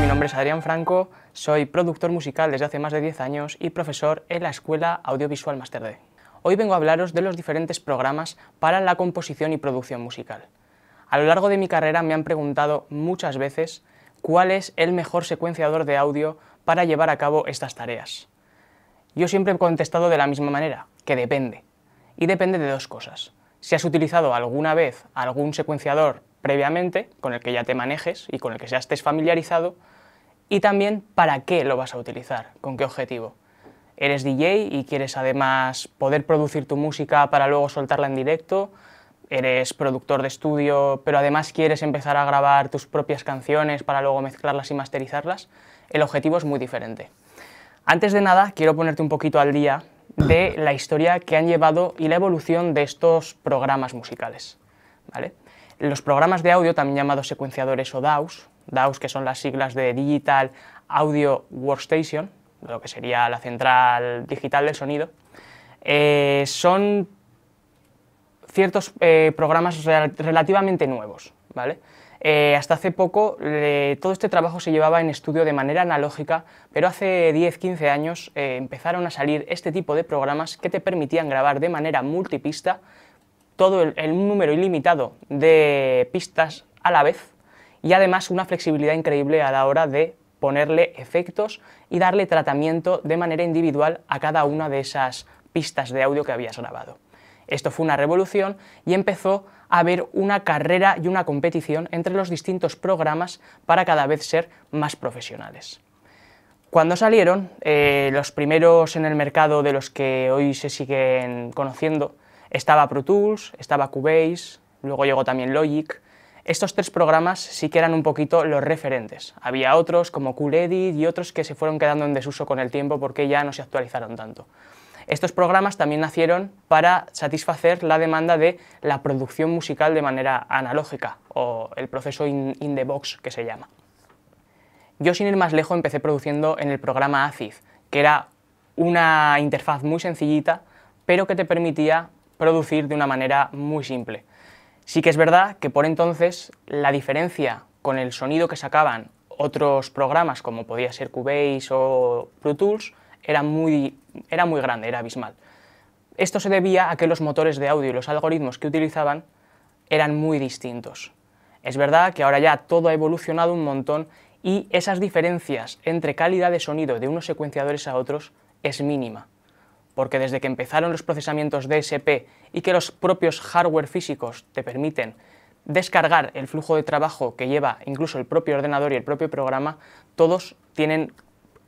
mi nombre es Adrián Franco, soy productor musical desde hace más de 10 años y profesor en la Escuela Audiovisual Master D. Hoy vengo a hablaros de los diferentes programas para la composición y producción musical. A lo largo de mi carrera me han preguntado muchas veces cuál es el mejor secuenciador de audio para llevar a cabo estas tareas. Yo siempre he contestado de la misma manera, que depende. Y depende de dos cosas si has utilizado alguna vez algún secuenciador previamente con el que ya te manejes y con el que ya estés familiarizado, y también para qué lo vas a utilizar, con qué objetivo. Eres DJ y quieres además poder producir tu música para luego soltarla en directo, eres productor de estudio, pero además quieres empezar a grabar tus propias canciones para luego mezclarlas y masterizarlas, el objetivo es muy diferente. Antes de nada, quiero ponerte un poquito al día de la historia que han llevado y la evolución de estos programas musicales. ¿vale? Los programas de audio, también llamados secuenciadores o DAWs, DAWs que son las siglas de Digital Audio Workstation, lo que sería la central digital del sonido, eh, son ciertos eh, programas relativamente nuevos, ¿vale? Eh, hasta hace poco todo este trabajo se llevaba en estudio de manera analógica, pero hace 10-15 años eh, empezaron a salir este tipo de programas que te permitían grabar de manera multipista todo el, el número ilimitado de pistas a la vez y además una flexibilidad increíble a la hora de ponerle efectos y darle tratamiento de manera individual a cada una de esas pistas de audio que habías grabado. Esto fue una revolución y empezó a haber una carrera y una competición entre los distintos programas para cada vez ser más profesionales. Cuando salieron, eh, los primeros en el mercado de los que hoy se siguen conociendo, estaba Pro Tools, estaba Cubase, luego llegó también Logic. Estos tres programas sí que eran un poquito los referentes. Había otros como CoolEdit y otros que se fueron quedando en desuso con el tiempo porque ya no se actualizaron tanto. Estos programas también nacieron para satisfacer la demanda de la producción musical de manera analógica, o el proceso in, the box que se llama. Yo sin ir más lejos empecé produciendo en el programa ACID, que era una interfaz muy sencillita, pero que te permitía producir de una manera muy simple. Sí que es verdad que por entonces la diferencia con el sonido que sacaban otros programas como podía ser Cubase o Pro Tools era muy era muy grande, era abismal. Esto se debía a que los motores de audio y los algoritmos que utilizaban eran muy distintos. Es verdad que ahora ya todo ha evolucionado un montón y esas diferencias entre calidad de sonido de unos secuenciadores a otros es mínima, porque desde que empezaron los procesamientos DSP y que los propios hardware físicos te permiten descargar el flujo de trabajo que lleva incluso el propio ordenador y el propio programa, todos tienen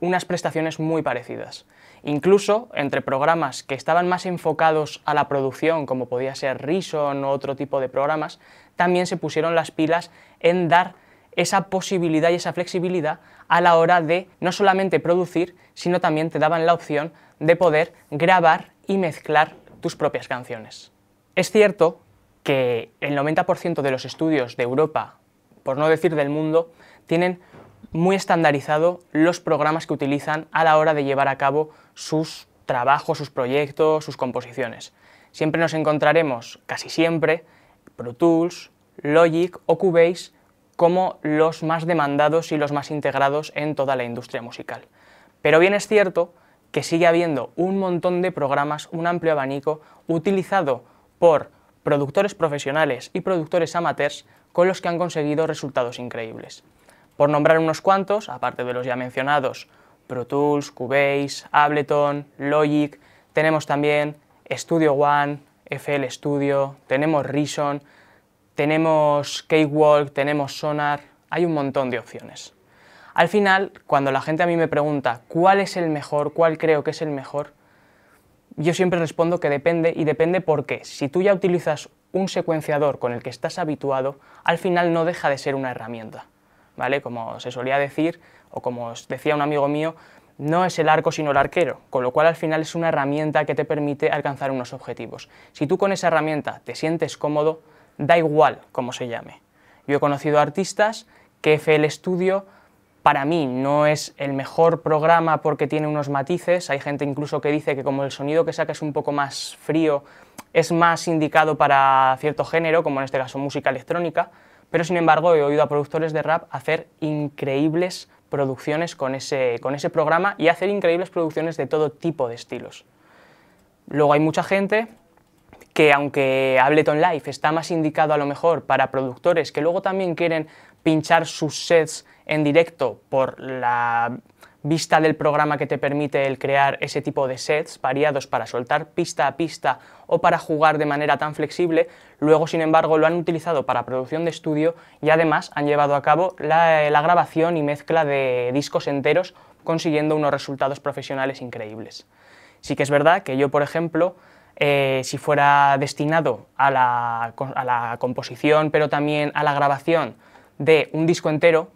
unas prestaciones muy parecidas. Incluso entre programas que estaban más enfocados a la producción, como podía ser Reason o otro tipo de programas, también se pusieron las pilas en dar esa posibilidad y esa flexibilidad a la hora de no solamente producir, sino también te daban la opción de poder grabar y mezclar tus propias canciones. Es cierto que el 90% de los estudios de Europa, por no decir del mundo, tienen muy estandarizado los programas que utilizan a la hora de llevar a cabo sus trabajos, sus proyectos, sus composiciones. Siempre nos encontraremos, casi siempre, Pro Tools, Logic o Cubase como los más demandados y los más integrados en toda la industria musical. Pero bien es cierto que sigue habiendo un montón de programas, un amplio abanico, utilizado por productores profesionales y productores amateurs con los que han conseguido resultados increíbles. Por nombrar unos cuantos, aparte de los ya mencionados, Pro Tools, Cubase, Ableton, Logic, tenemos también Studio One, FL Studio, tenemos Reason, tenemos Cakewalk, tenemos Sonar, hay un montón de opciones. Al final, cuando la gente a mí me pregunta cuál es el mejor, cuál creo que es el mejor, yo siempre respondo que depende y depende porque si tú ya utilizas un secuenciador con el que estás habituado, al final no deja de ser una herramienta. ¿vale? Como se solía decir, o como decía un amigo mío, no es el arco sino el arquero, con lo cual al final es una herramienta que te permite alcanzar unos objetivos. Si tú con esa herramienta te sientes cómodo, da igual cómo se llame. Yo he conocido artistas que FL Studio para mí no es el mejor programa porque tiene unos matices, hay gente incluso que dice que como el sonido que saca es un poco más frío, es más indicado para cierto género, como en este caso música electrónica, pero sin embargo he oído a productores de rap hacer increíbles producciones con ese, con ese programa y hacer increíbles producciones de todo tipo de estilos. Luego hay mucha gente que aunque Ableton Live está más indicado a lo mejor para productores que luego también quieren pinchar sus sets en directo por la vista del programa que te permite el crear ese tipo de sets variados para soltar pista a pista o para jugar de manera tan flexible, luego sin embargo lo han utilizado para producción de estudio y además han llevado a cabo la, eh, grabación y mezcla de discos enteros consiguiendo unos resultados profesionales increíbles. Sí que es verdad que yo, por ejemplo, eh, si fuera destinado a la composición, pero también a la grabación de un disco entero,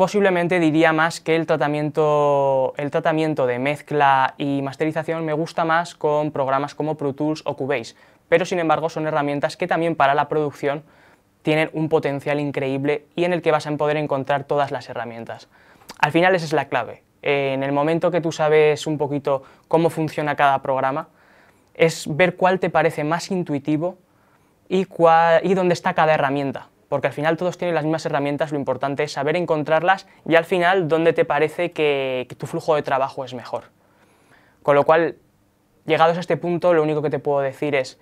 Posiblemente diría más que el tratamiento, el tratamiento de mezcla y masterización me gusta más con programas como Pro Tools o Cubase, pero sin embargo son herramientas que también para la producción tienen un potencial increíble y en el que vas a poder encontrar todas las herramientas. Al final esa es la clave. Eh, en el momento que tú sabes un poquito cómo funciona cada programa, es ver cuál te parece más intuitivo y, y dónde está cada herramienta porque al final todos tienen las mismas herramientas, lo importante es saber encontrarlas y al final dónde te parece que, tu flujo de trabajo es mejor. Con lo cual, llegados a este punto, lo único que te puedo decir es,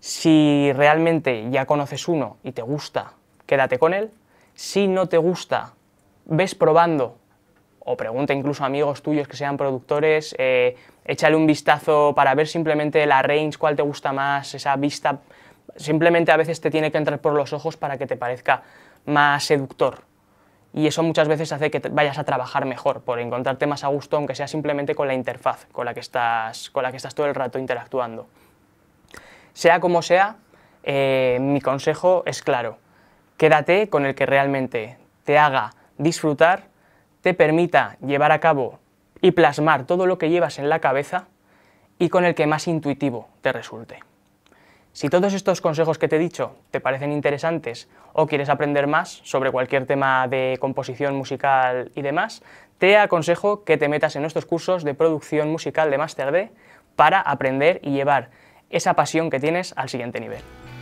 si realmente ya conoces uno y te gusta, quédate con él. Si no te gusta, ves probando o pregunta incluso a amigos tuyos que sean productores, eh, échale un vistazo para ver simplemente la range, cuál te gusta más, esa vista simplemente a veces te tiene que entrar por los ojos para que te parezca más seductor. Y eso muchas veces hace que vayas a trabajar mejor, por encontrarte más a gusto, aunque sea simplemente con la interfaz con la que estás, con la que estás todo el rato interactuando. Sea como sea, eh, mi consejo es claro. Quédate con el que realmente te haga disfrutar, te permita llevar a cabo y plasmar todo lo que llevas en la cabeza y con el que más intuitivo te resulte. Si todos estos consejos que te he dicho te parecen interesantes o quieres aprender más sobre cualquier tema de composición musical y demás, te aconsejo que te metas en nuestros cursos de producción musical de Master D para aprender y llevar esa pasión que tienes al siguiente nivel.